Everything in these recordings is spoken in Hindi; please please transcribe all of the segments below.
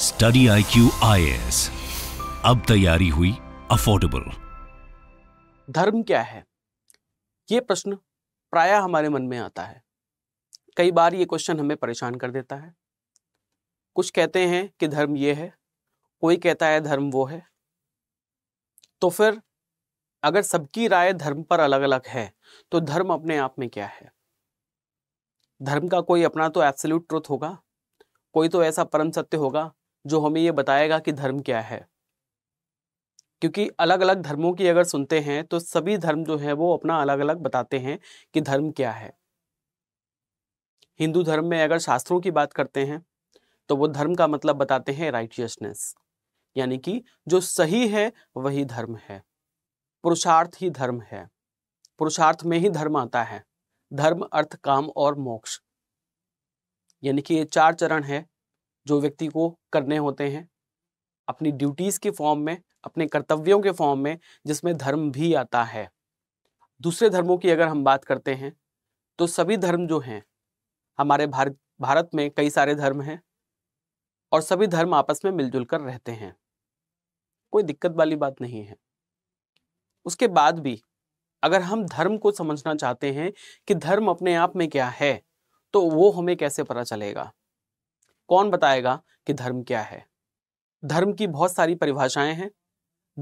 स्टडी आई क्यू आई अब तैयारी हुई अफोर्डेबल धर्म क्या है ये प्रश्न प्रायः हमारे मन में आता है कई बार ये क्वेश्चन हमें परेशान कर देता है कुछ कहते हैं कि धर्म ये है कोई कहता है धर्म वो है तो फिर अगर सबकी राय धर्म पर अलग अलग है तो धर्म अपने आप में क्या है धर्म का कोई अपना तो एब्सोल्यूट ट्रुथ होगा कोई तो ऐसा परम सत्य होगा जो हमें ये बताएगा कि धर्म क्या है क्योंकि अलग अलग धर्मों की अगर सुनते हैं तो सभी धर्म जो है वो अपना अलग अलग बताते हैं कि धर्म क्या है हिंदू धर्म में अगर शास्त्रों की बात करते हैं तो वो धर्म का मतलब बताते हैं राइटियसनेस यानी कि जो सही है वही धर्म है पुरुषार्थ ही धर्म है पुरुषार्थ में ही धर्म आता है धर्म अर्थ काम और मोक्ष यानी कि ये चार चरण है जो व्यक्ति को करने होते हैं अपनी ड्यूटीज़ के फॉर्म में अपने कर्तव्यों के फॉर्म में जिसमें धर्म भी आता है दूसरे धर्मों की अगर हम बात करते हैं तो सभी धर्म जो हैं हमारे भारत भारत में कई सारे धर्म हैं और सभी धर्म आपस में मिलजुल कर रहते हैं कोई दिक्कत वाली बात नहीं है उसके बाद भी अगर हम धर्म को समझना चाहते हैं कि धर्म अपने आप में क्या है तो वो हमें कैसे पता चलेगा कौन बताएगा कि धर्म क्या है धर्म की बहुत सारी परिभाषाएं हैं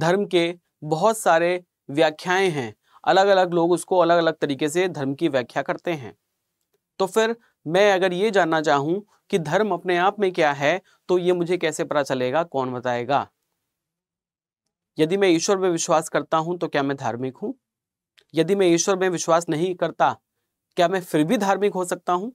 धर्म के बहुत सारे व्याख्याएं हैं अलग अलग लोग उसको अलग अलग तरीके से धर्म की व्याख्या करते हैं तो फिर मैं अगर ये जानना चाहूं कि धर्म अपने आप में क्या है तो ये मुझे कैसे पता चलेगा कौन बताएगा यदि मैं ईश्वर में विश्वास करता हूं तो क्या मैं धार्मिक हूँ यदि मैं ईश्वर में विश्वास नहीं करता क्या मैं फिर भी धार्मिक हो सकता हूँ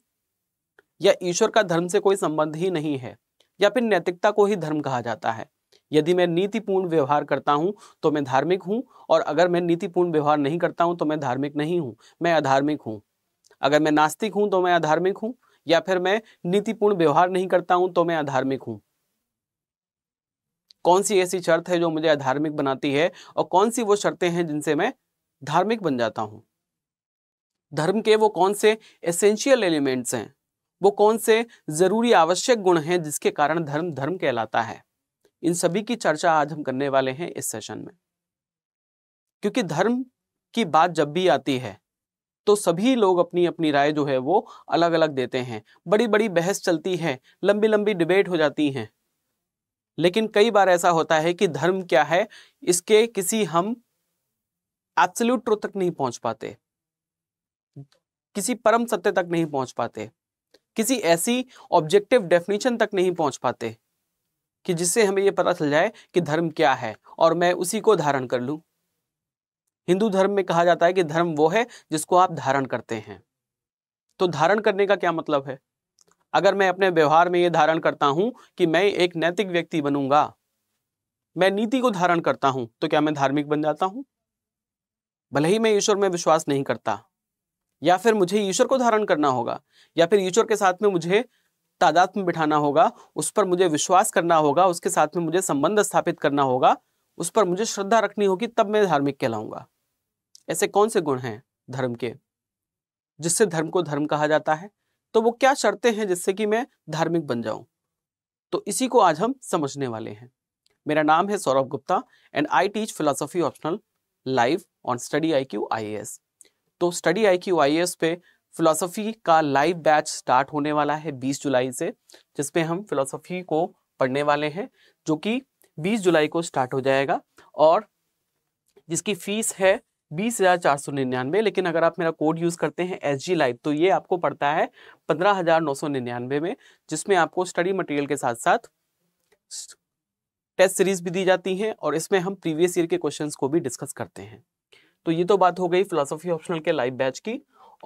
या ईश्वर का धर्म से कोई संबंध ही नहीं है या फिर नैतिकता को ही धर्म कहा जाता है यदि मैं नीतिपूर्ण व्यवहार करता हूँ तो मैं धार्मिक हूँ और अगर मैं नीतिपूर्ण व्यवहार नहीं करता हूँ तो मैं धार्मिक नहीं हूँ मैं अधार्मिक हूँ अगर मैं नास्तिक हूँ तो मैं अधार्मिक हूँ या फिर मैं नीतिपूर्ण व्यवहार नहीं करता हूँ तो मैं अधार्मिक हूँ कौन सी ऐसी शर्त है जो मुझे अधार्मिक बनाती है और कौन सी वो शर्तें हैं जिनसे मैं धार्मिक बन जाता हूँ धर्म के वो कौन से एसेंशियल एलिमेंट्स हैं वो कौन से ज़रूरी आवश्यक गुण हैं जिसके कारण धर्म धर्म कहलाता है इन सभी की चर्चा आज हम करने वाले हैं इस सेशन में क्योंकि धर्म की बात जब भी आती है तो सभी लोग अपनी अपनी राय जो है वो अलग अलग देते हैं बड़ी बड़ी बहस चलती है लंबी लंबी डिबेट हो जाती हैं लेकिन कई बार ऐसा होता है कि धर्म क्या है इसके किसी हम एप्सल्यूट तक नहीं पहुंच पाते किसी परम सत्य तक नहीं पहुंच पाते किसी ऐसी ऑब्जेक्टिव डेफिनेशन तक नहीं पहुंच पाते कि जिससे हमें यह पता चल जाए कि धर्म क्या है और मैं उसी को धारण कर लूं हिंदू धर्म में कहा जाता है कि धर्म वो है जिसको आप धारण करते हैं तो धारण करने का क्या मतलब है अगर मैं अपने व्यवहार में यह धारण करता हूं कि मैं एक नैतिक व्यक्ति बनूंगा मैं नीति को धारण करता हूँ तो क्या मैं धार्मिक बन जाता हूँ भले ही मैं ईश्वर में विश्वास नहीं करता या फिर मुझे ईश्वर को धारण करना होगा या फिर ईश्वर के साथ में मुझे तादाद में बिठाना होगा उस पर मुझे विश्वास करना होगा उसके साथ में मुझे संबंध स्थापित करना होगा उस पर मुझे श्रद्धा रखनी होगी तब मैं धार्मिक कहलाऊंगा ऐसे कौन से गुण हैं धर्म के जिससे धर्म को धर्म कहा जाता है तो वो क्या शर्तें हैं जिससे कि मैं धार्मिक बन जाऊं तो इसी को आज हम समझने वाले हैं मेरा नाम है Saurabh Gupta and I teach philosophy optional live on Study I Q I S तो Study I Q I S पे फिलोसफी का लाइव बैच स्टार्ट होने वाला है 20 जुलाई से जिसमें हम फिलोसफी को पढ़ने वाले हैं जो कि 20 जुलाई को स्टार्ट हो जाएगा और जिसकी फीस है बीस हज़ार चार सौ निन्यानवे लेकिन अगर आप मेरा कोड यूज़ करते हैं एस जी लाइव तो ये आपको पड़ता है पंद्रह हज़ार नौ सौ निन्यानवे में जिसमें आपको स्टडी मटेरियल के साथ साथ टेस्ट सीरीज भी दी जाती है और इसमें हम प्रीवियस ईयर के क्वेश्चंस को भी डिस्कस करते हैं तो ये तो बात हो गई फिलोसफी ऑप्शनल के लाइव बैच की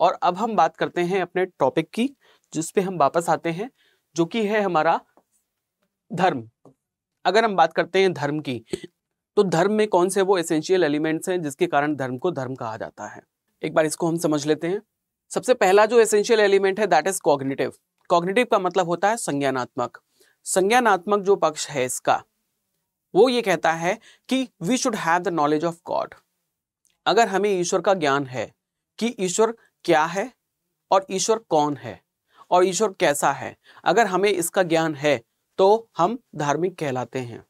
और अब हम बात करते हैं अपने टॉपिक की जिस पे हम वापस आते हैं जो कि है हमारा धर्म अगर हम बात करते हैं धर्म की तो धर्म में कौन से वो एसेंशियल एलिमेंट्स हैं जिसके कारण धर्म को धर्म कहा जाता है एक बार इसको हम समझ लेते हैं सबसे पहला जो एसेंशियल एलिमेंट है दैट इज कॉग्निटिव कॉग्निटिव का मतलब होता है संज्ञानात्मक संज्ञानात्मक जो पक्ष है इसका वो ये कहता है कि we should have the knowledge of God अगर हमें ईश्वर का ज्ञान है कि ईश्वर क्या है और ईश्वर कौन है और ईश्वर कैसा है अगर हमें इसका ज्ञान है तो हम धार्मिक कहलाते हैं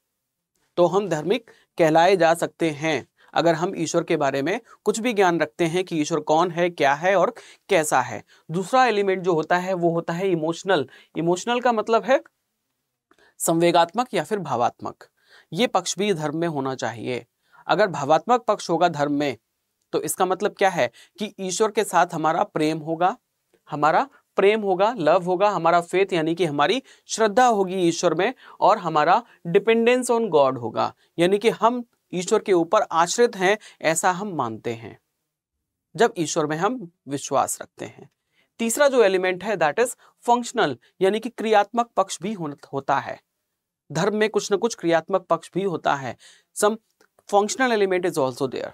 तो हम धार्मिक कहलाए जा सकते हैं अगर हम ईश्वर के बारे में कुछ भी ज्ञान रखते हैं कि ईश्वर कौन है क्या है और कैसा है दूसरा एलिमेंट जो होता है वो होता है इमोशनल इमोशनल का मतलब है संवेगात्मक या फिर भावात्मक ये पक्ष भी धर्म में होना चाहिए अगर भावात्मक पक्ष होगा धर्म में तो इसका मतलब क्या है कि ईश्वर के साथ हमारा प्रेम होगा हमारा प्रेम होगा लव होगा हमारा फेथ यानी कि हमारी श्रद्धा होगी ईश्वर में और हमारा डिपेंडेंस ऑन गॉड होगा यानी कि हम ईश्वर के ऊपर आश्रित हैं ऐसा हम मानते हैं जब ईश्वर में हम विश्वास रखते हैं तीसरा जो एलिमेंट है दैट इज फंक्शनल यानी कि क्रियात्मक पक्ष भी होता है धर्म में कुछ ना कुछ क्रियात्मक पक्ष भी होता है some functional element is also there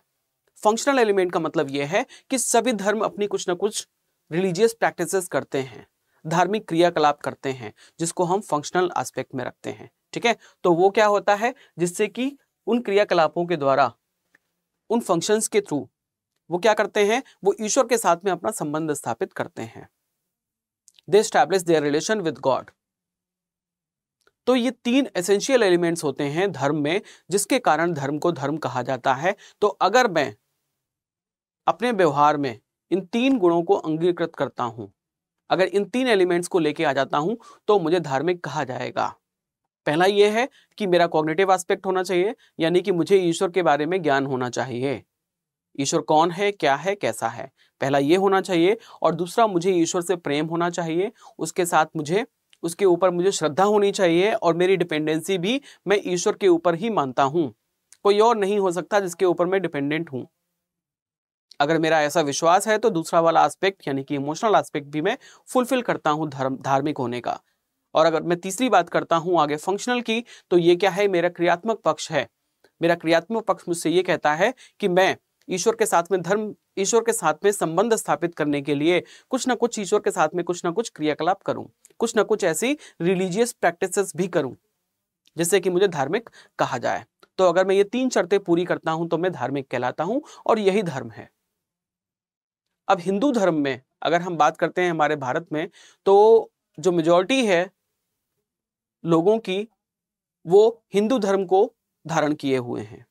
functional element का मतलब यह है कि सभी धर्म अपनी कुछ ना कुछ रिलीजियस प्रैक्टिस करते हैं धार्मिक क्रियाकलाप करते हैं जिसको हम फंक्शनल एस्पेक्ट में रखते हैं ठीक है तो वो क्या होता है जिससे कि उन क्रियाकलापों के द्वारा उन फंक्शंस के थ्रू वो क्या करते हैं वो ईश्वर के साथ में अपना संबंध स्थापित करते हैं they establish their relation with God तो ये तीन एसेंशियल एलिमेंट्स होते हैं धर्म में जिसके कारण धर्म को धर्म कहा जाता है तो अगर मैं अपने व्यवहार में इन तीन गुणों को अंगीकृत करता हूं अगर इन तीन एलिमेंट्स को लेके आ जाता हूं तो मुझे धार्मिक कहा जाएगा पहला यह है कि मेरा कॉग्नेटिव एस्पेक्ट होना चाहिए यानी कि मुझे ईश्वर के बारे में ज्ञान होना चाहिए ईश्वर कौन है क्या है कैसा है पहला ये होना चाहिए और दूसरा मुझे ईश्वर से प्रेम होना चाहिए उसके साथ मुझे उसके ऊपर मुझे श्रद्धा होनी चाहिए और मेरी डिपेंडेंसी भी मैं ईश्वर के ऊपर ही मानता हूँ कोई और नहीं हो सकता जिसके ऊपर मैं डिपेंडेंट हूँ अगर मेरा ऐसा विश्वास है तो दूसरा वाला एस्पेक्ट यानी कि इमोशनल एस्पेक्ट भी मैं फुलफिल करता हूँ धर्म धार्मिक होने का और अगर मैं तीसरी बात करता हूँ आगे फंक्शनल की तो ये क्या है मेरा क्रियात्मक पक्ष है मेरा क्रियात्मक पक्ष मुझसे ये कहता है कि मैं ईश्वर के साथ में धर्म ईश्वर के साथ में संबंध स्थापित करने के लिए कुछ ना कुछ ईश्वर के साथ में कुछ ना कुछ क्रियाकलाप करूं कुछ ना कुछ ऐसी रिलीजियस प्रैक्टिस भी करूं जिससे कि मुझे धार्मिक कहा जाए तो अगर मैं ये तीन शर्तें पूरी करता हूं तो मैं धार्मिक कहलाता हूं और यही धर्म है अब हिंदू धर्म में अगर हम बात करते हैं हमारे भारत में तो जो मेजोरिटी है लोगों की वो हिंदू धर्म को धारण किए हुए हैं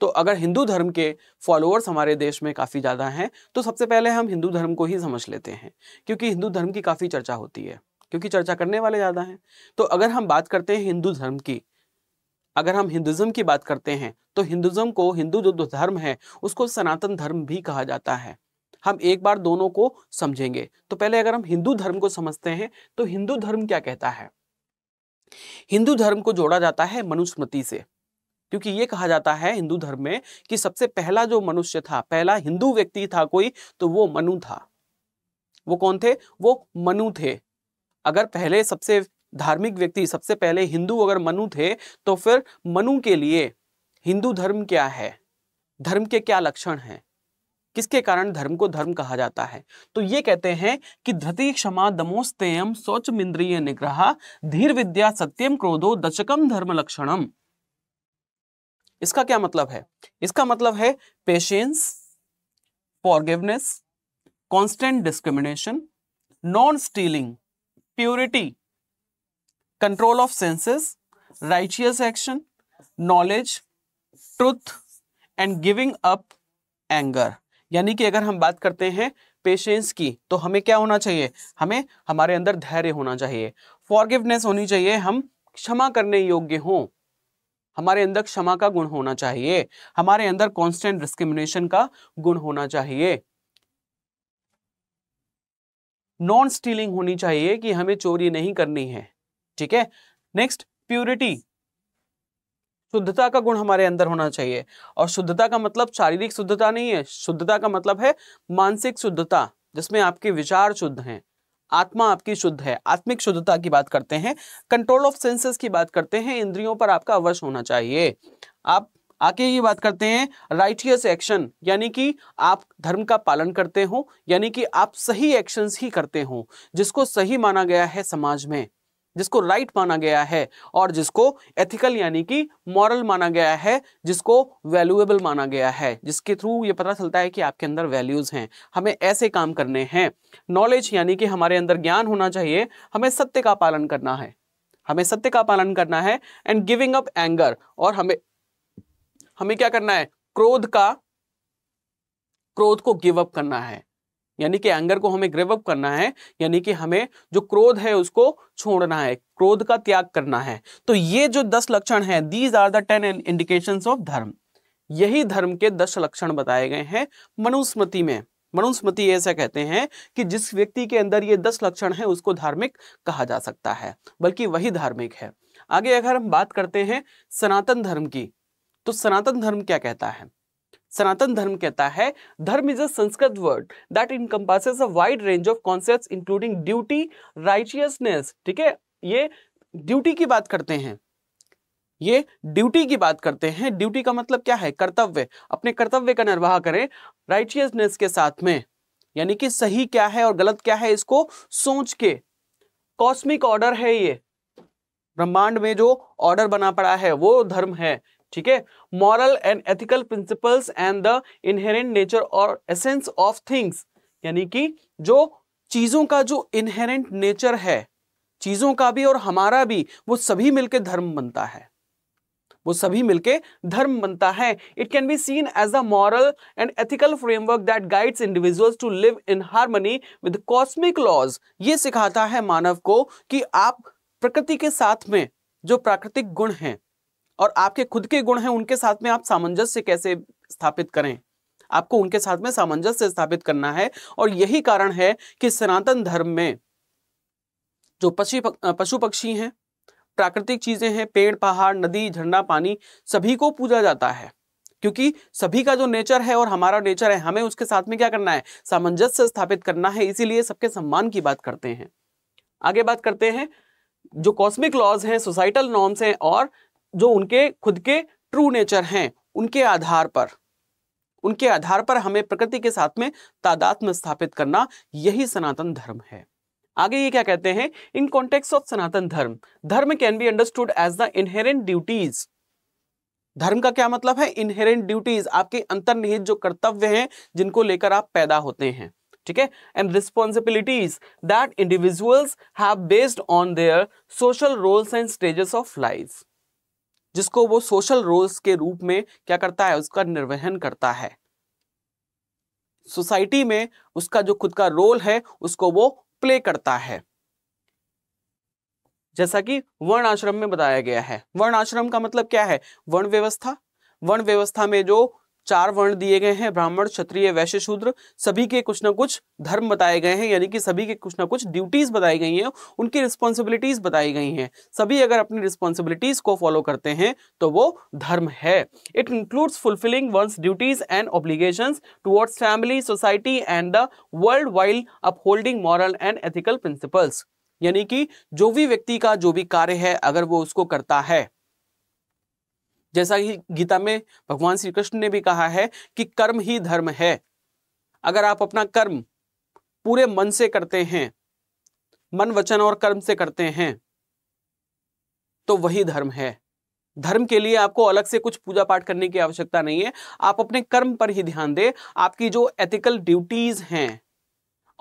तो अगर हिंदू धर्म के फॉलोअर्स हमारे देश में काफ़ी ज़्यादा हैं तो सबसे पहले हम हिंदू धर्म को ही समझ लेते हैं क्योंकि हिंदू धर्म की काफ़ी चर्चा होती है क्योंकि चर्चा करने वाले ज़्यादा हैं तो अगर हम बात करते हैं हिंदू धर्म की अगर हम हिंदुज़म की बात करते हैं तो हिंदुज़म को हिंदू जो धर्म है उसको सनातन धर्म भी कहा जाता है हम एक बार दोनों को समझेंगे तो पहले अगर हम हिंदू धर्म को समझते हैं तो हिंदू धर्म क्या कहता है हिंदू धर्म को जोड़ा जाता है मनुस्मृति से क्योंकि ये कहा जाता है हिंदू धर्म में कि सबसे पहला जो मनुष्य था पहला हिंदू व्यक्ति था कोई तो वो मनु था वो कौन थे वो मनु थे अगर पहले सबसे धार्मिक व्यक्ति सबसे पहले हिंदू अगर मनु थे तो फिर मनु के लिए हिंदू धर्म क्या है धर्म के क्या लक्षण हैं किसके कारण धर्म को धर्म कहा जाता है तो ये कहते हैं कि धृति क्षमा दमोस्तेयम सोचमिंद्रिय निग्रह धीर विद्या सत्यम क्रोधो दचकम धर्म लक्षणम इसका क्या मतलब है इसका मतलब है patience forgiveness constant discrimination non stealing purity control of senses righteous action knowledge truth and giving up anger यानी कि अगर हम बात करते हैं पेशेंस की तो हमें क्या होना चाहिए हमें हमारे अंदर धैर्य होना चाहिए फॉरगिवनेस होनी चाहिए हम क्षमा करने योग्य हों हमारे अंदर क्षमा का गुण होना चाहिए हमारे अंदर कॉन्स्टेंट डिस्क्रिमिनेशन का गुण होना चाहिए नॉन स्टीलिंग होनी चाहिए कि हमें चोरी नहीं करनी है ठीक है नेक्स्ट प्यूरिटी शुद्धता का गुण हमारे अंदर होना चाहिए और शुद्धता का मतलब शारीरिक शुद्धता नहीं है शुद्धता का मतलब है मानसिक शुद्धता जिसमें आपके विचार शुद्ध हैं आत्मा आपकी शुद्ध है आत्मिक शुद्धता की बात करते हैं कंट्रोल ऑफ सेंसेस की बात करते हैं इंद्रियों पर आपका अवश्य होना चाहिए आप आगे ये बात करते हैं राइटियस एक्शन यानी कि आप धर्म का पालन करते हो यानी कि आप सही एक्शंस ही करते हो जिसको सही माना गया है समाज में जिसको राइट right माना गया है और जिसको एथिकल यानी कि मॉरल माना गया है जिसको वैल्यूएबल माना गया है जिसके थ्रू ये पता चलता है कि आपके अंदर वैल्यूज़ हैं हमें ऐसे काम करने हैं नॉलेज यानी कि हमारे अंदर ज्ञान होना चाहिए हमें सत्य का पालन करना है हमें सत्य का पालन करना है एंड गिविंग अप एंगर और हमें हमें क्या करना है क्रोध का क्रोध को गिव अप करना है यानी कि एंगर को हमें ग्रेव अप करना है यानी कि हमें जो क्रोध है उसको छोड़ना है क्रोध का त्याग करना है तो ये जो दस लक्षण है these are the ten indication of dharma यही धर्म के दस लक्षण बताए गए हैं मनुस्मृति में मनुस्मृति ऐसा कहते हैं कि जिस व्यक्ति के अंदर ये दस लक्षण है उसको धार्मिक कहा जा सकता है बल्कि वही धार्मिक है आगे अगर हम बात करते हैं सनातन धर्म की तो सनातन धर्म क्या कहता है सनातन धर्म कहता है dharma is a Sanskrit word that encompasses a wide range of concept including duty righteousness ठीक है ये ड्यूटी की बात करते हैं ये ड्यूटी की बात करते हैं ड्यूटी का मतलब क्या है कर्तव्य अपने कर्तव्य का निर्वाह करें राइचियसनेस के साथ में यानी कि सही क्या है और गलत क्या है इसको सोच के कॉस्मिक ऑर्डर है ये ब्रह्मांड में जो ऑर्डर बना पड़ा है वो धर्म है ठीक है moral and ethical principles and the inherent nature और एसेंस ऑफ थिंग्स यानी कि जो चीज़ों का जो इनहेरेंट नेचर है चीज़ों का भी और हमारा भी वो सभी मिलके धर्म बनता है वो सभी मिलके धर्म बनता है it can be seen as a moral and ethical framework that guides individuals to live in harmony with cosmic laws ये सिखाता है मानव को कि आप प्रकृति के साथ में जो प्राकृतिक गुण हैं और आपके खुद के गुण हैं उनके साथ में आप सामंजस्य कैसे स्थापित करें आपको उनके साथ में सामंजस्य स्थापित करना है और यही कारण है कि सनातन धर्म में जो पशु पशु पक्षी हैं प्राकृतिक चीजें हैं पेड़ पहाड़ नदी झरना पानी सभी को पूजा जाता है क्योंकि सभी का जो नेचर है और हमारा नेचर है हमें उसके साथ में क्या करना है सामंजस्य स्थापित करना है इसीलिए सबके सम्मान की बात करते हैं आगे बात करते हैं जो कॉस्मिक लॉज हैं सोसाइटल नॉर्म्स हैं और जो उनके खुद के ट्रू नेचर हैं उनके आधार पर उनके आधार पर हमें प्रकृति के साथ में तादात्म स्थापित करना यही सनातन धर्म है आगे ये क्या कहते हैं in context of Sanatan dharma dharma can be understood as the inherent duties धर्म का क्या मतलब है इनहेरेंट ड्यूटीज आपके अंतर्निहित जो कर्तव्य हैं जिनको लेकर आप पैदा होते हैं ठीक है and responsibilities that individuals have based on their social roles and stages of life जिसको वो सोशल रोल्स के रूप में क्या करता है उसका निर्वहन करता है सोसाइटी में उसका जो खुद का रोल है उसको वो प्ले करता है जैसा कि वर्ण आश्रम में बताया गया है वर्ण आश्रम का मतलब क्या है वर्ण व्यवस्था वर्ण व्यवस्था में जो चार वर्ण दिए गए हैं ब्राह्मण क्षत्रिय वैश्य शूद्र सभी के कुछ ना कुछ धर्म बताए गए हैं यानी कि सभी के कुछ ना कुछ ड्यूटीज बताई गई हैं उनकी रिस्पॉन्सिबिलिटीज बताई गई हैं सभी अगर अपनी रिस्पॉन्सिबिलिटीज को फॉलो करते हैं तो वो धर्म है it includes fulfilling one's duties and obligation towards family society and the world while upholding moral and ethical principles यानी कि जो भी व्यक्ति का जो भी कार्य है अगर वो उसको करता है जैसा कि गीता में भगवान श्री कृष्ण ने भी कहा है कि कर्म ही धर्म है अगर आप अपना कर्म पूरे मन से करते हैं मन वचन और कर्म से करते हैं तो वही धर्म है धर्म के लिए आपको अलग से कुछ पूजा पाठ करने की आवश्यकता नहीं है आप अपने कर्म पर ही ध्यान दें आपकी जो एथिकल ड्यूटीज हैं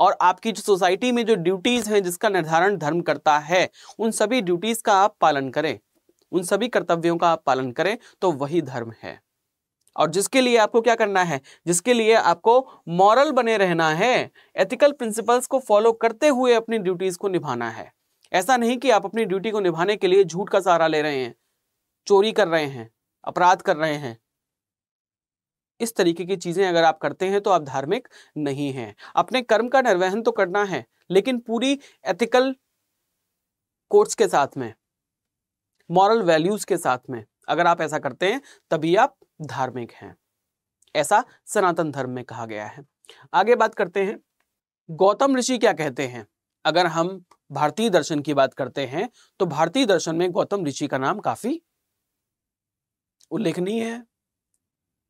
और आपकी जो सोसाइटी में जो ड्यूटीज हैं जिसका निर्धारण धर्म करता है उन सभी ड्यूटीज का आप पालन करें उन सभी कर्तव्यों का आप पालन करें तो वही धर्म है और जिसके लिए आपको क्या करना है जिसके लिए आपको मॉरल बने रहना है एथिकल प्रिंसिपल्स को फॉलो करते हुए अपनी ड्यूटीज को निभाना है ऐसा नहीं कि आप अपनी ड्यूटी को निभाने के लिए झूठ का सहारा ले रहे हैं चोरी कर रहे हैं अपराध कर रहे हैं इस तरीके की चीजें अगर आप करते हैं तो आप धार्मिक नहीं हैं अपने कर्म का निर्वहन तो करना है लेकिन पूरी एथिकल कोर्ट्स के साथ में मॉरल वैल्यूज के साथ में अगर आप ऐसा करते हैं तभी आप धार्मिक हैं ऐसा सनातन धर्म में कहा गया है आगे बात करते हैं गौतम ऋषि क्या कहते हैं अगर हम भारतीय दर्शन की बात करते हैं तो भारतीय दर्शन में गौतम ऋषि का नाम काफी उल्लेखनीय है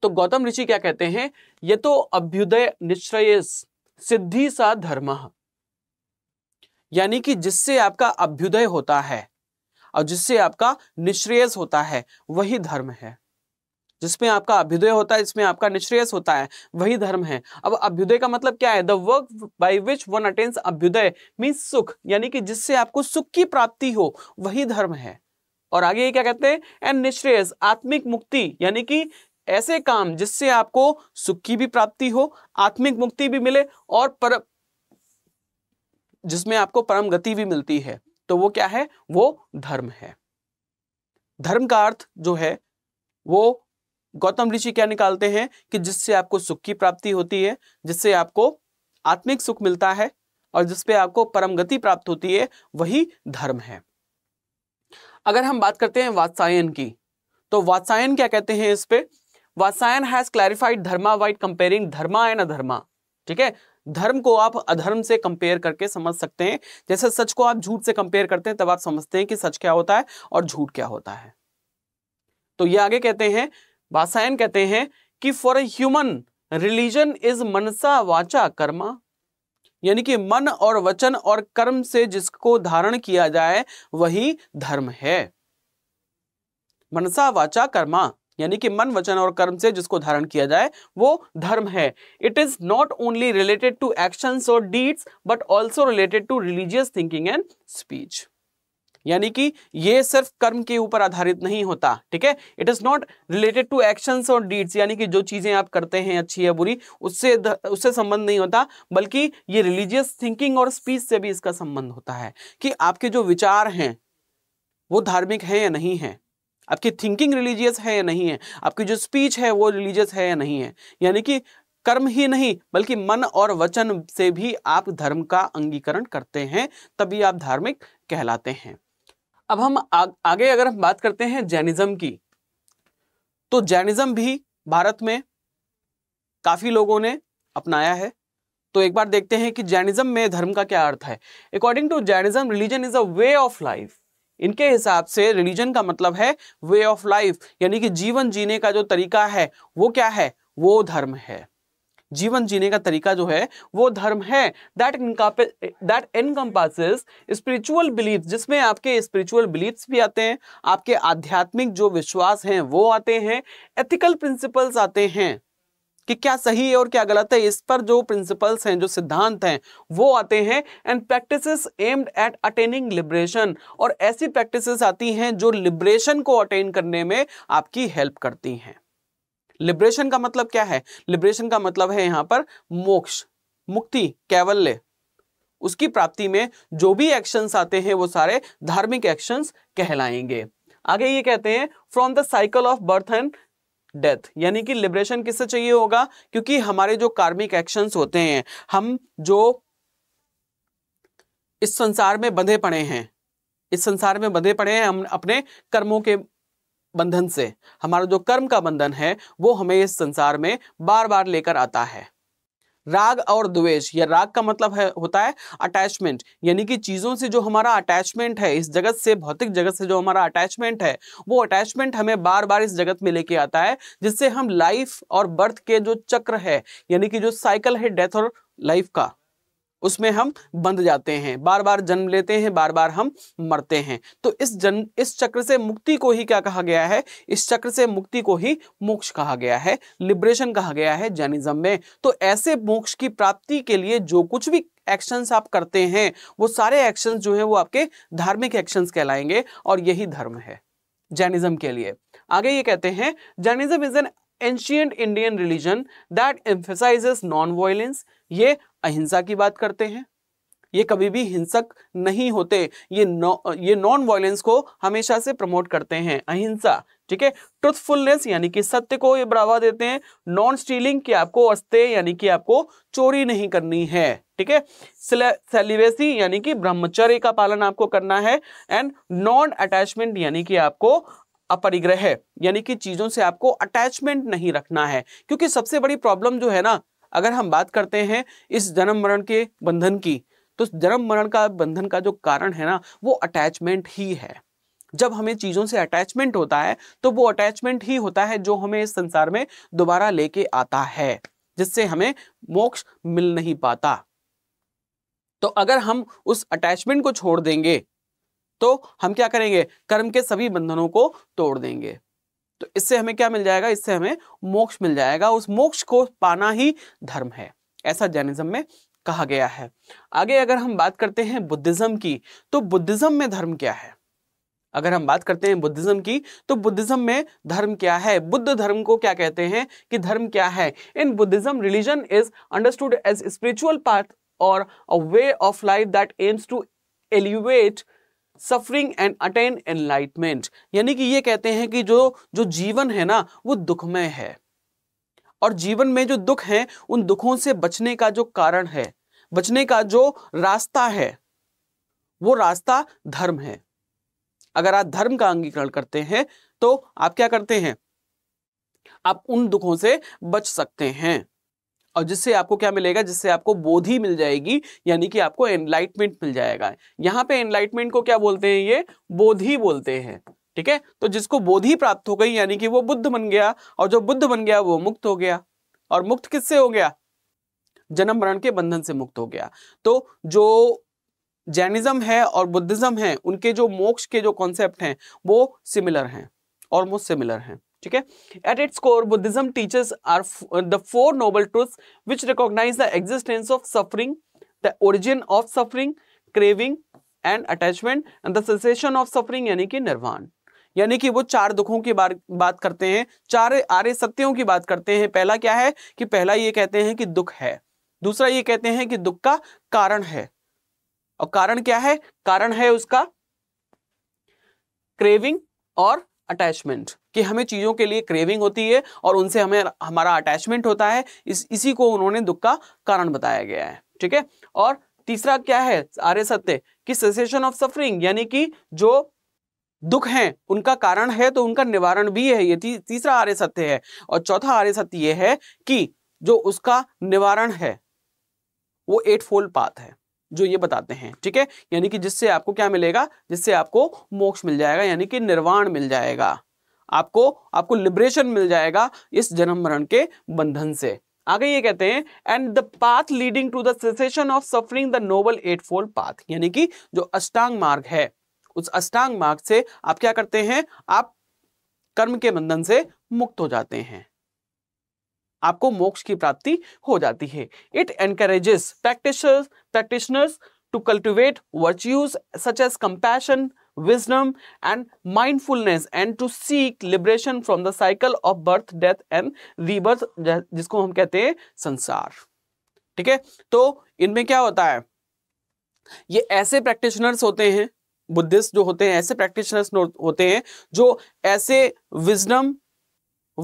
तो गौतम ऋषि क्या कहते हैं ये तो अभ्युदय निश्चय सिद्धि सा धर्म यानी कि जिससे आपका अभ्युदय होता है और जिससे आपका निश्रेयस होता है वही धर्म है जिसमें आपका अभ्युदय होता है जिसमें आपका निश्रेयस होता है वही धर्म है अब अभ्युदय का मतलब क्या है the work by which one attains abhyudaya means sukh यानी कि जिससे आपको सुख की प्राप्ति हो वही धर्म है और आगे ये क्या कहते हैं एंड निश्रेयस आत्मिक मुक्ति यानी कि ऐसे काम जिससे आपको सुख की भी प्राप्ति हो आत्मिक मुक्ति भी मिले और पर जिसमें आपको परम गति भी मिलती है तो वो क्या है वो धर्म है धर्म का अर्थ जो है वो गौतम ऋषि क्या निकालते हैं कि जिससे आपको सुख की प्राप्ति होती है जिससे आपको आत्मिक सुख मिलता है और जिसपे आपको परम गति प्राप्त होती है वही धर्म है अगर हम बात करते हैं वात्सायन की तो वात्सायन क्या कहते हैं इस पे Vatsyayana has clarified dharma while comparing dharma and adharma ठीक है धर्म को आप अधर्म से कंपेयर करके समझ सकते हैं जैसे सच को आप झूठ से कंपेयर करते हैं तब आप समझते हैं कि सच क्या होता है और झूठ क्या होता है तो ये आगे कहते हैं बासायन कहते हैं कि for a human religion is manasa vacha karma यानी कि मन और वचन और कर्म से जिसको धारण किया जाए वही धर्म है मनसा वाचा कर्मा यानी कि मन वचन और कर्म से जिसको धारण किया जाए वो धर्म है it is not only related to action और deeds but also related to religious thinking and speech यानी कि ये सिर्फ कर्म के ऊपर आधारित नहीं होता ठीक है it is not related to action और डीड्स यानी कि जो चीजें आप करते हैं अच्छी या बुरी उससे उससे संबंध नहीं होता बल्कि ये रिलीजियस थिंकिंग और स्पीच से भी इसका संबंध होता है कि आपके जो विचार हैं वो धार्मिक हैं या नहीं है आपकी थिंकिंग रिलीजियस है या नहीं है आपकी जो स्पीच है वो रिलीजियस है या नहीं है यानी कि कर्म ही नहीं बल्कि मन और वचन से भी आप धर्म का अंगीकरण करते हैं तभी आप धार्मिक कहलाते हैं अब हम आ, आगे अगर हम बात करते हैं जैनिज्म की तो जैनिज्म भी भारत में काफ़ी लोगों ने अपनाया है तो एक बार देखते हैं कि जैनिज्म में धर्म का क्या अर्थ है according to Jainism religion is a way of life इनके हिसाब से रिलीजन का मतलब है वे ऑफ लाइफ यानी कि जीवन जीने का जो तरीका है वो क्या है वो धर्म है जीवन जीने का तरीका जो है वो धर्म है that that encompasses spiritual belief जिसमें आपके स्पिरिचुअल बिलीफ्स भी आते हैं आपके आध्यात्मिक जो विश्वास हैं वो आते हैं एथिकल प्रिंसिपल्स आते हैं कि क्या सही है और क्या गलत है इस पर जो प्रिंसिपल्स हैं जो सिद्धांत हैं वो आते हैं and practices aimed at attaining liberation और ऐसी प्रैक्टिसेस आती हैं जो लिबरेशन को अटेन करने में आपकी हेल्प करती हैं लिब्रेशन का मतलब क्या है लिबरेशन का मतलब है यहाँ पर मोक्ष मुक्ति कैवल्य उसकी प्राप्ति में जो भी एक्शंस आते हैं वो सारे धार्मिक एक्शंस कहलाएंगे आगे ये कहते हैं from the cycle of birth and death यानी कि लिबरेशन किससे चाहिए होगा क्योंकि हमारे जो कार्मिक एक्शंस होते हैं हम जो इस संसार में बंधे पड़े हैं इस संसार में बंधे पड़े हैं हम अपने कर्मों के बंधन से हमारा जो कर्म का बंधन है वो हमें इस संसार में बार बार लेकर आता है राग और द्वेष या राग का मतलब है होता है अटैचमेंट यानी कि चीज़ों से जो हमारा अटैचमेंट है इस जगत से भौतिक जगत से जो हमारा अटैचमेंट है वो अटैचमेंट हमें बार बार इस जगत में लेके आता है जिससे हम लाइफ और बर्थ के जो चक्र है यानी कि जो साइकिल है डेथ और लाइफ का उसमें हम बंध जाते हैं बार बार जन्म लेते हैं बार बार हम मरते हैं तो इस जन्म इस चक्र से मुक्ति को ही क्या कहा गया है इस चक्र से मुक्ति को ही मोक्ष कहा गया है लिबरेशन कहा गया है जैनिज्म में तो ऐसे मोक्ष की प्राप्ति के लिए जो कुछ भी एक्शंस आप करते हैं वो सारे एक्शंस जो है वो आपके धार्मिक एक्शंस कहलाएंगे और यही धर्म है जैनिज्म के लिए आगे ये कहते हैं Jainism is an ancient Indian religion that emphasizes non violence ये अहिंसा की बात करते हैं ये कभी भी हिंसक नहीं होते ये नौ ये नॉन वायलेंस को हमेशा से प्रमोट करते हैं अहिंसा ठीक है ट्रुथफुलनेस यानी कि सत्य को ये बढ़ावा देते हैं नॉन स्टीलिंग कि आपको अस्ते यानी कि आपको चोरी नहीं करनी है ठीक है सेलिवेसी यानी कि ब्रह्मचर्य का पालन आपको करना है एंड नॉन अटैचमेंट यानी कि आपको अपरिग्रह यानी कि चीजों से आपको अटैचमेंट नहीं रखना है क्योंकि सबसे बड़ी प्रॉब्लम जो है ना अगर हम बात करते हैं इस जन्म मरण के बंधन की तो जन्म मरण का बंधन का जो कारण है ना वो अटैचमेंट ही है जब हमें चीज़ों से अटैचमेंट होता है तो वो अटैचमेंट ही होता है जो हमें इस संसार में दोबारा लेके आता है जिससे हमें मोक्ष मिल नहीं पाता तो अगर हम उस अटैचमेंट को छोड़ देंगे तो हम क्या करेंगे कर्म के सभी बंधनों को तोड़ देंगे तो इससे हमें क्या मिल जाएगा इससे हमें मोक्ष मिल जाएगा उस मोक्ष को पाना ही धर्म है ऐसा जैनिज्म में कहा गया है आगे अगर हम बात करते हैं बुद्धिज्म की तो बुद्धिज्म में धर्म क्या है अगर हम बात करते हैं बुद्धिज्म की तो बुद्धिज्म में धर्म क्या है बुद्ध धर्म को क्या कहते हैं कि धर्म क्या है in Buddhism religion is understood as spiritual path और a way of life that aims to elevate suffering and attain enlightenment यानी कि ये कहते हैं कि जो जो जीवन है ना वो दुखमय है और जीवन में जो दुख है उन दुखों से बचने का जो कारण है बचने का जो रास्ता है वो रास्ता धर्म है अगर आप धर्म का अंगीकरण करते हैं तो आप क्या करते हैं आप उन दुखों से बच सकते हैं और जिससे आपको क्या मिलेगा जिससे आपको बोधि मिल जाएगी यानी कि आपको एनलाइटमेंट मिल जाएगा यहाँ पे एनलाइटमेंट को क्या बोलते हैं ये बोधि बोलते हैं ठीक है तो जिसको बोधि प्राप्त हो गई यानी कि वो बुद्ध बन गया और जो बुद्ध बन गया वो मुक्त हो गया और मुक्त किससे हो गया जन्म मरण के बंधन से मुक्त हो गया तो जो जैनिज्म है और बुद्धिज्म है उनके जो मोक्ष के जो कॉन्सेप्ट हैं वो सिमिलर हैं ऑलमोस्ट सिमिलर हैं ठीक है at its core Buddhism teachers are the four noble truth which recognize the existence of suffering the origin of suffering craving and attachment and cessation of suffering यानी कि निर्वाण यानी कि वो चार दुखों की बात करते हैं चार आर्य सत्यों की बात करते हैं पहला क्या है कि पहला ये कहते हैं कि दुख है दूसरा ये कहते हैं कि दुख का कारण है और कारण क्या है कारण है उसका क्रेविंग और अटैचमेंट कि हमें चीज़ों के लिए क्रेविंग होती है और उनसे हमें हमारा अटैचमेंट होता है इस इसी को उन्होंने दुख का कारण बताया गया है ठीक है और तीसरा क्या है आर्य सत्य कि सेसेशन ऑफ सफरिंग यानी कि जो दुख है उनका कारण है तो उनका निवारण भी है ये ती, तीसरा आर्य सत्य है और चौथा आर्य सत्य ये है कि जो उसका निवारण है वो एट फोल्ड पाथ है जो ये बताते हैं ठीक है यानी कि जिससे आपको क्या मिलेगा जिससे आपको मोक्ष मिल जाएगा यानी कि निर्वाण मिल जाएगा आपको आपको लिबरेशन मिल जाएगा इस जन्म मरण के बंधन से आगे ये कहते हैं and the path leading to cessation of suffering the noble eightfold path यानी कि जो अष्टांग मार्ग है उस अष्टांग मार्ग से आप क्या करते हैं आप कर्म के बंधन से मुक्त हो जाते हैं आपको मोक्ष की प्राप्ति हो जाती है it encourages practitioners practitioners to cultivate virtues such as compassion wisdom and mindfulness and to seek liberation from the cycle of birth death and rebirth जिसको हम कहते हैं संसार ठीक है तो इनमें क्या होता है ये ऐसे प्रैक्टिशनर्स होते हैं बुद्धिस्ट जो होते हैं ऐसे प्रैक्टिशनर्स होते हैं जो ऐसे विजडम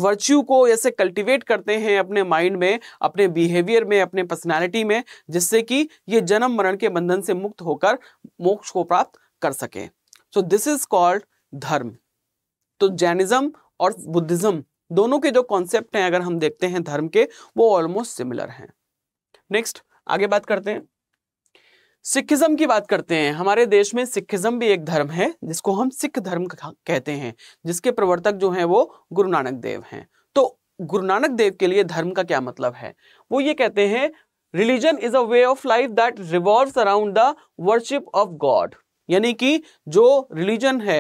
वर्च्यू को ऐसे कल्टिवेट करते हैं अपने माइंड में अपने बिहेवियर में अपने पर्सनैलिटी में जिससे कि ये जन्म मरण के बंधन से मुक्त होकर मोक्ष को प्राप्त कर सके सो दिस इज कॉल्ड धर्म तो जैनिज्म और बुद्धिज्म दोनों के जो कॉन्सेप्ट हैं अगर हम देखते हैं धर्म के वो ऑलमोस्ट सिमिलर हैं नेक्स्ट आगे बात करते हैं सिखिज्म की बात करते हैं हमारे देश में सिखिज्म भी एक धर्म है जिसको हम सिख धर्म कहते हैं जिसके प्रवर्तक जो हैं वो गुरु नानक देव हैं तो गुरु नानक देव के लिए धर्म का क्या मतलब है वो ये कहते हैं religion is a way of life that revolve around the worship of God यानी कि जो रिलीजन है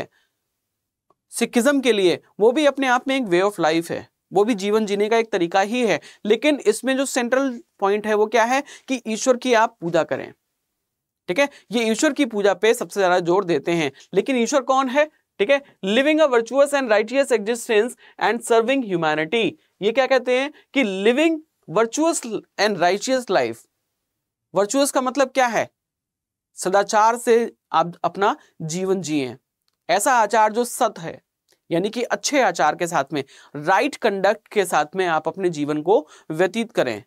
सिखिज्म के लिए वो भी अपने आप में एक वे ऑफ लाइफ है वो भी जीवन जीने का एक तरीका ही है लेकिन इसमें जो सेंट्रल पॉइंट है वो क्या है कि ईश्वर की आप पूजा करें ठीक है ये ईश्वर की पूजा पे सबसे ज्यादा जोर देते हैं लेकिन ईश्वर कौन है ठीक है living a virtuous and righteous existence and serving humanity ये क्या कहते हैं कि living virtuous and righteous life virtuous का मतलब क्या है सदाचार से आप अपना जीवन जिए ऐसा आचार जो सत है यानी कि अच्छे आचार के साथ में राइट right कंडक्ट के साथ में आप अपने जीवन को व्यतीत करें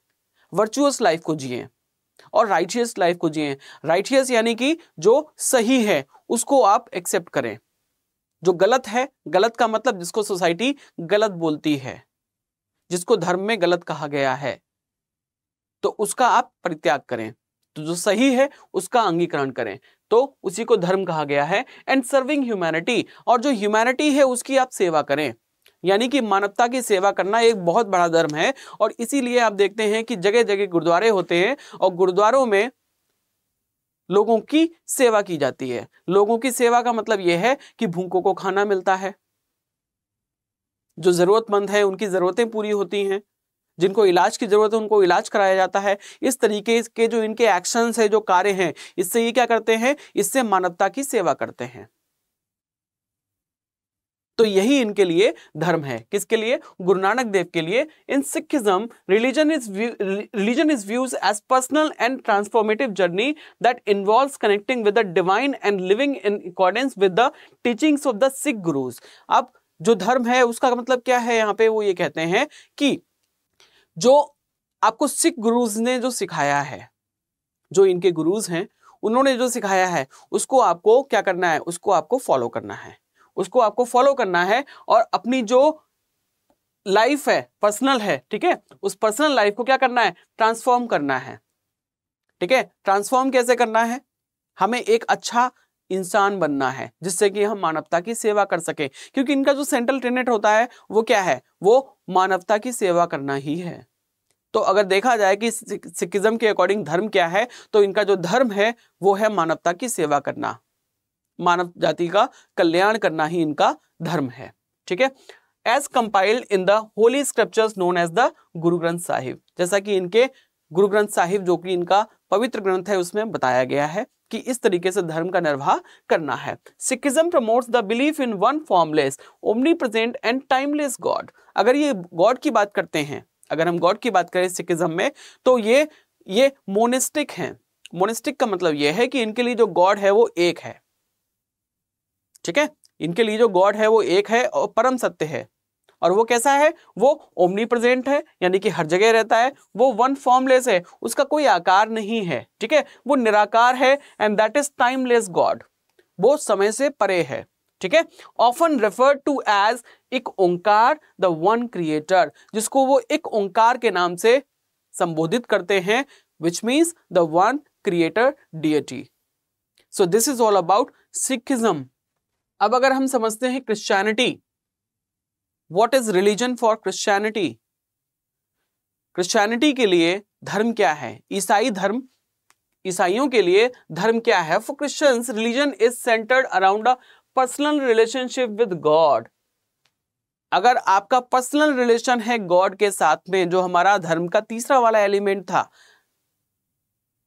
वर्चुअस लाइफ को जिए और राइटियस लाइफ को जिए राइटियस यानी कि जो सही है उसको आप एक्सेप्ट करें जो गलत है गलत का मतलब जिसको सोसाइटी गलत बोलती है जिसको धर्म में गलत कहा गया है तो उसका आप परित्याग करें तो जो सही है उसका अंगीकरण करें तो उसी को धर्म कहा गया है एंड सर्विंग ह्यूमैनिटी और जो ह्यूमैनिटी है उसकी आप सेवा करें यानी कि मानवता की सेवा करना एक बहुत बड़ा धर्म है और इसीलिए आप देखते हैं कि जगह जगह गुरुद्वारे होते हैं और गुरुद्वारों में लोगों की सेवा की जाती है लोगों की सेवा का मतलब यह है कि भूखों को खाना मिलता है जो ज़रूरतमंद है उनकी ज़रूरतें पूरी होती हैं जिनको इलाज की ज़रूरत है उनको इलाज कराया जाता है इस तरीके के जो इनके एक्शंस है जो कार्य हैं इससे ये क्या करते हैं इससे मानवता की सेवा करते हैं तो यही इनके लिए धर्म है किसके लिए गुरु नानक देव के लिए in Sikhism religion is religion is views as personal and transformative journey that involve connecting with the divine and living in accordance with the teachings of the Sikh gurus अब जो धर्म है उसका मतलब क्या है यहाँ पे वो ये कहते हैं कि जो आपको सिख गुरुज ने जो सिखाया है जो इनके गुरुज हैं उन्होंने जो सिखाया है उसको आपको क्या करना है उसको आपको फॉलो करना है उसको आपको फॉलो करना है और अपनी जो लाइफ है पर्सनल है ठीक है उस पर्सनल लाइफ को क्या करना है ट्रांसफॉर्म करना है ठीक है ट्रांसफॉर्म कैसे करना है हमें एक अच्छा इंसान बनना है जिससे कि हम मानवता की सेवा कर सके क्योंकि इनका जो सेंट्रल टेनेट होता है वो क्या है वो मानवता की सेवा करना ही है तो अगर देखा जाए कि सिखिज्म के अकॉर्डिंग धर्म क्या है तो इनका जो धर्म है वो है मानवता की सेवा करना मानव जाति का कल्याण करना ही इनका धर्म है ठीक है as compiled in the holy scriptures known as the Guru Granth Sahib जैसा कि इनके गुरु ग्रंथ साहिब जो कि इनका पवित्र ग्रंथ है उसमें बताया गया है कि इस तरीके से धर्म का निर्वाह करना है Sikhism promotes the belief in one formless omnipresent and timeless God अगर ये गॉड की बात करते हैं अगर हम गॉड की बात करें सिखिज्म में तो ये ये मोनिस्टिक हैं मोनिस्टिक का मतलब ये है कि इनके लिए जो गॉड है वो एक है ठीक है इनके लिए जो गॉड है वो एक है और परम सत्य है और वो कैसा है वो ओमनी प्रेजेंट है यानी कि हर जगह रहता है वो वन फॉर्मलेस है उसका कोई आकार नहीं है ठीक है वो निराकार है and that is timeless God वो समय से परे है ठीक है ऑफन रेफर टू एज एक ओंकार द वन क्रिएटर जिसको वो एक ओंकार के नाम से संबोधित करते हैं which means the one creator deity so this is all about Sikhism अब अगर हम समझते हैं Christianity what is religion for Christianity Christianity के लिए धर्म क्या है ईसाई धर्म ईसाइयों के लिए धर्म क्या है for Christians religion is centered around a personal relationship with God अगर आपका पर्सनल रिलेशन है गॉड के साथ में जो हमारा धर्म का तीसरा वाला एलिमेंट था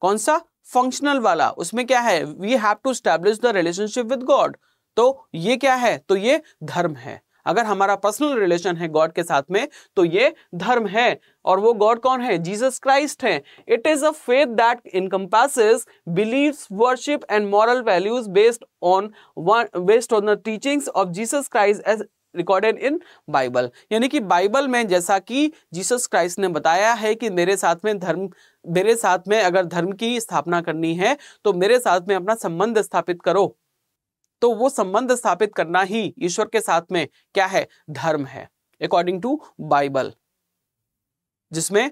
कौन सा फंक्शनल वाला उसमें क्या है we have to establish the relationship with God तो ये क्या है तो ये धर्म है अगर हमारा पर्सनल रिलेशन है गॉड के साथ में तो ये धर्म है और वो गॉड कौन है जीसस क्राइस्ट है it is a faith that encompasses beliefs worship and moral values based on based on the teachings of Jesus Christ as recorded in Bible यानी कि बाइबल में जैसा कि जीसस क्राइस्ट ने बताया है कि मेरे साथ में धर्म मेरे साथ में अगर धर्म की स्थापना करनी है तो मेरे साथ में अपना संबंध स्थापित करो तो वो संबंध स्थापित करना ही ईश्वर के साथ में क्या है धर्म है अकॉर्डिंग टू बाइबल जिसमें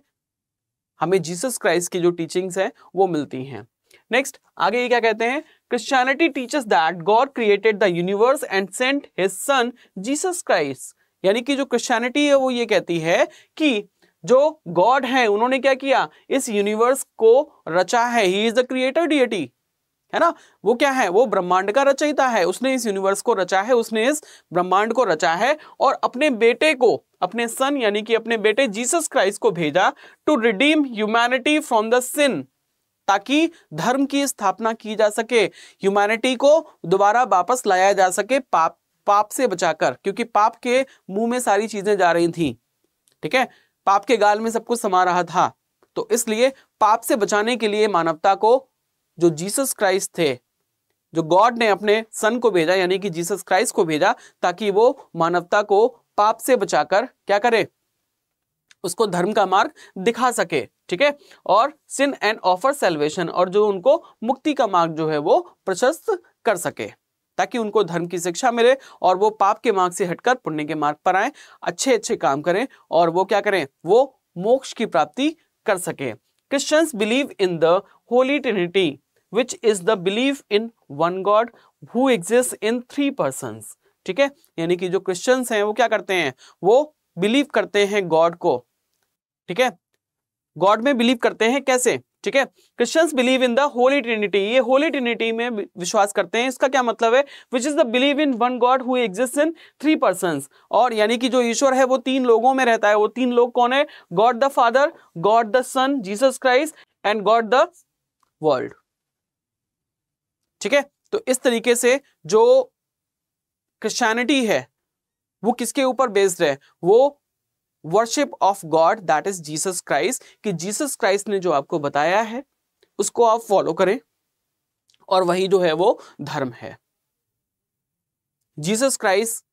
हमें जीसस क्राइस्ट की जो टीचिंग्स है वो मिलती हैं नेक्स्ट आगे ये क्या कहते हैं Christianity teachers that God created the universe and sent his son Jesus Christ यानी कि जो क्रिश्चियनिटी है वो ये कहती है कि जो गॉड है उन्होंने क्या किया इस यूनिवर्स को रचा है he is the creator deity है ना वो क्या है वो ब्रह्मांड का रचयिता है उसने इस यूनिवर्स को रचा है उसने इस ब्रह्मांड को रचा है और अपने बेटे को अपने सन यानी कि अपने बेटे जीसस क्राइस्ट को भेजा to redeem humanity from the sin ताकि धर्म की स्थापना की जा सके ह्यूमैनिटी को दोबारा वापस लाया जा सके पाप पाप से बचाकर क्योंकि पाप के मुंह में सारी चीजें जा रही थी ठीक है पाप के गाल में सब कुछ समा रहा था तो इसलिए पाप से बचाने के लिए मानवता को जो जीसस क्राइस्ट थे जो गॉड ने अपने सन को भेजा यानी कि जीसस क्राइस्ट को भेजा ताकि वो मानवता को पाप से बचाकर क्या करे उसको धर्म का मार्ग दिखा सके ठीक है और सिन एंड ऑफर सेल्वेशन और जो उनको मुक्ति का मार्ग जो है वो प्रशस्त कर सके ताकि उनको धर्म की शिक्षा मिले और वो पाप के मार्ग से हटकर पुण्य के मार्ग पर आए अच्छे अच्छे काम करें और वो क्या करें वो मोक्ष की प्राप्ति कर सके Christians believe in the Holy Trinity which is the believe in one God who exist in three person ठीक है यानी कि जो क्रिश्चन हैं वो क्या करते हैं वो बिलीव करते हैं गॉड को ठीक है गॉड में बिलीव करते हैं कैसे ठीक है Christians believe in the Holy Trinity ये होली ट्रिनिटी में विश्वास करते हैं इसका क्या मतलब है which is the believe in one God who exist in three person और यानी कि जो ईश्वर है वो तीन लोगों में रहता है वो तीन लोग कौन है God the father God the son Jesus Christ and God the world ठीक है तो इस तरीके से जो क्रिश्चियनिटी है वो किसके ऊपर बेस्ड है वो worship of God that is Jesus Christ कि जीसस क्राइस्ट ने जो आपको बताया है उसको आप फॉलो करें और वही जो है वो धर्म है जीसस क्राइस्ट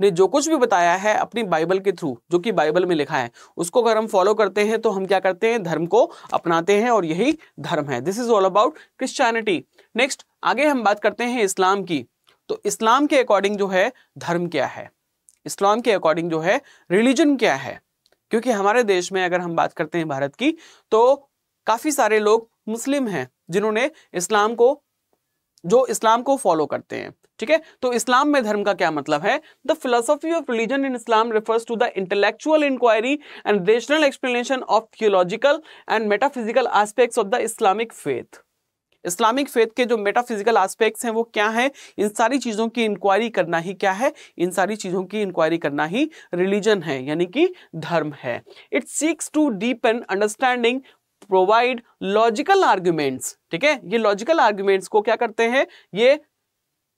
ने जो कुछ भी बताया है अपनी बाइबल के थ्रू जो कि बाइबल में लिखा है उसको अगर हम फॉलो करते हैं तो हम क्या करते हैं धर्म को अपनाते हैं और यही धर्म है this is all about Christianity next आगे हम बात करते हैं इस्लाम की तो इस्लाम के अकॉर्डिंग जो है धर्म क्या है इस्लाम के अकॉर्डिंग जो है रिलीजन क्या है क्योंकि हमारे देश में अगर हम बात करते हैं भारत की तो काफ़ी सारे लोग मुस्लिम हैं जिन्होंने इस्लाम को जो इस्लाम को फॉलो करते हैं ठीक है तो इस्लाम में धर्म का क्या मतलब है the philosophy of religion in Islam refers to the intellectual inquiry and rational explanation of theological and metaphysical aspects of the Islamic faith Islamic faith के जो मेटाफिजिकल एस्पेक्ट्स हैं वो क्या हैं इन सारी चीज़ों की इंक्वायरी करना ही क्या है इन सारी चीज़ों की इंक्वायरी करना ही रिलीजन है यानी कि धर्म है it seeks to deepen understanding provide logical arguments ठीक है ये लॉजिकल आर्ग्यूमेंट्स को क्या करते हैं ये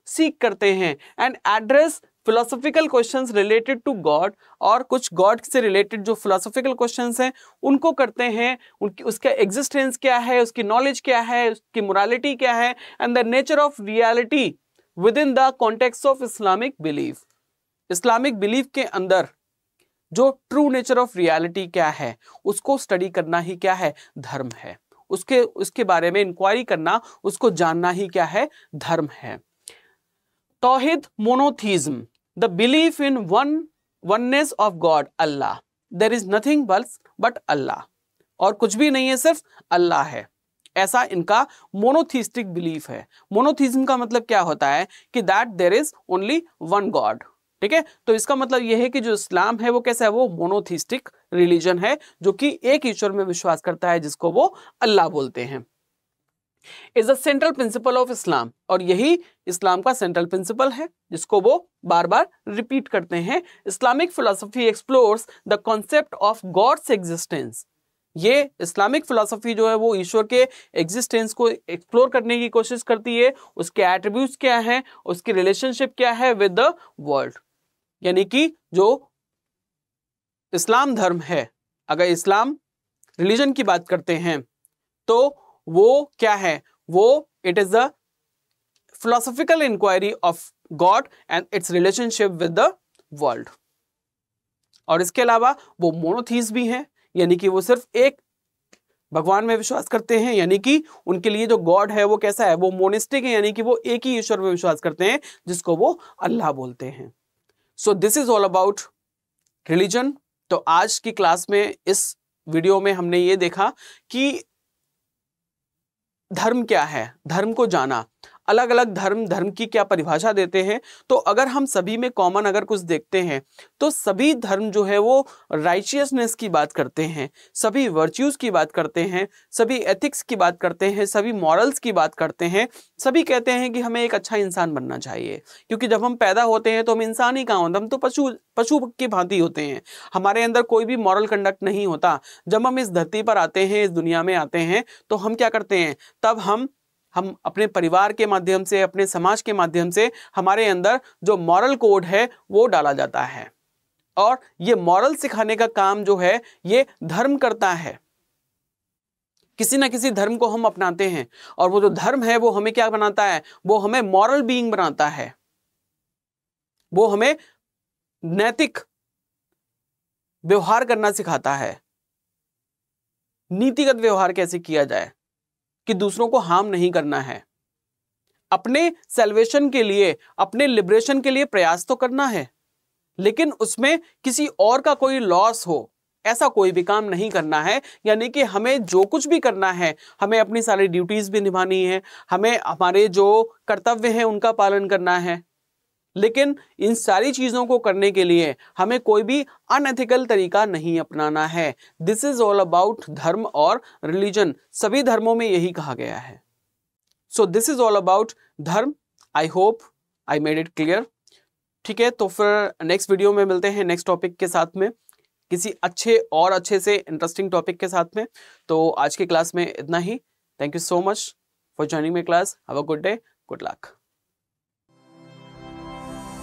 सीख करते हैं and address philosophical questions related to God और कुछ गॉड से रिलेटेड जो फिलोसॉफिकल क्वेश्चंस हैं उनको करते हैं उनकी उसका एग्जिस्टेंस क्या है उसकी नॉलेज क्या है उसकी मोरालिटी क्या है and the nature of reality within the context of Islamic belief Islamic belief के अंदर जो ट्रू नेचर ऑफ रियलिटी क्या है उसको स्टडी करना ही क्या है धर्म है उसके उसके बारे में इंक्वायरी करना उसको जानना ही क्या है धर्म है tawhid monotheism the belief in one oneness of God Allah there is nothing else but Allah और कुछ भी नहीं है सिर्फ अल्लाह है ऐसा इनका मोनोथीस्टिक बिलीफ है मोनोथीज्म का मतलब क्या होता है कि that there is only one God ठीक है तो इसका मतलब यह है कि जो इस्लाम है वो कैसा है वो मोनोथिस्टिक रिलीजन है जो कि एक ईश्वर में विश्वास करता है जिसको वो अल्लाह बोलते हैं is a central principle of Islam और यही इस्लाम का सेंट्रल प्रिंसिपल है जिसको वो बार बार रिपीट करते हैं Islamic philosophy explores the concept of God's existence ये इस्लामिक फिलोसफी जो है वो ईश्वर के एग्जिस्टेंस को एक्सप्लोर करने की कोशिश करती है उसके एट्रीब्यूट क्या हैं उसकी रिलेशनशिप क्या है विद द वर्ल्ड यानी कि जो इस्लाम धर्म है अगर इस्लाम रिलीजन की बात करते हैं तो वो क्या है वो it is the philosophical inquiry of God and its relationship with the world और इसके अलावा वो मोनोथीस भी हैं यानी कि वो सिर्फ एक भगवान में विश्वास करते हैं यानी कि उनके लिए जो गॉड है वो कैसा है वो मोनिस्टिक है यानी कि वो एक ही ईश्वर में विश्वास करते हैं जिसको वो अल्लाह बोलते हैं so this is all about religion तो आज की क्लास में इस वीडियो में हमने ये देखा कि धर्म क्या है धर्म को जाना अलग अलग धर्म धर्म की क्या परिभाषा देते हैं तो अगर हम सभी में कॉमन अगर कुछ देखते हैं तो सभी धर्म जो है वो राइचियसनेस की बात करते हैं सभी वर्च्यूज़ की बात करते हैं सभी एथिक्स की बात करते हैं सभी मॉरल्स की बात करते हैं सभी कहते हैं कि हमें एक अच्छा इंसान बनना चाहिए क्योंकि जब हम पैदा होते हैं तो हम इंसान ही कहाँ होते हम तो पशु पशु की भांति होते हैं हमारे अंदर कोई भी मॉरल कंडक्ट नहीं होता जब हम इस धरती पर आते हैं इस दुनिया में आते हैं तो हम क्या करते हैं तब हम हम अपने परिवार के माध्यम से अपने समाज के माध्यम से हमारे अंदर जो मॉरल कोड है वो डाला जाता है और ये मॉरल सिखाने का काम जो है ये धर्म करता है किसी ना किसी धर्म को हम अपनाते हैं और वो जो धर्म है वो हमें क्या बनाता है वो हमें मॉरल बीइंग बनाता है वो हमें नैतिक व्यवहार करना सिखाता है नीतिगत व्यवहार कैसे किया जाए कि दूसरों को हार्म नहीं करना है अपने सेल्वेशन के लिए अपने लिबरेशन के लिए प्रयास तो करना है लेकिन उसमें किसी और का कोई लॉस हो ऐसा कोई भी काम नहीं करना है यानी कि हमें जो कुछ भी करना है हमें अपनी सारी ड्यूटीज़ भी निभानी है हमें हमारे जो कर्तव्य हैं उनका पालन करना है लेकिन इन सारी चीज़ों को करने के लिए हमें कोई भी अनएथिकल तरीका नहीं अपनाना है दिस इज़ ऑल अबाउट धर्म और रिलीजन सभी धर्मों में यही कहा गया है so this is all about dharma I hope I made it clear ठीक है तो फिर नेक्स्ट वीडियो में मिलते हैं नेक्स्ट टॉपिक के साथ में किसी अच्छे और अच्छे से इंटरेस्टिंग टॉपिक के साथ में तो आज के क्लास में इतना ही thank you so much for joining my class have a good day good luck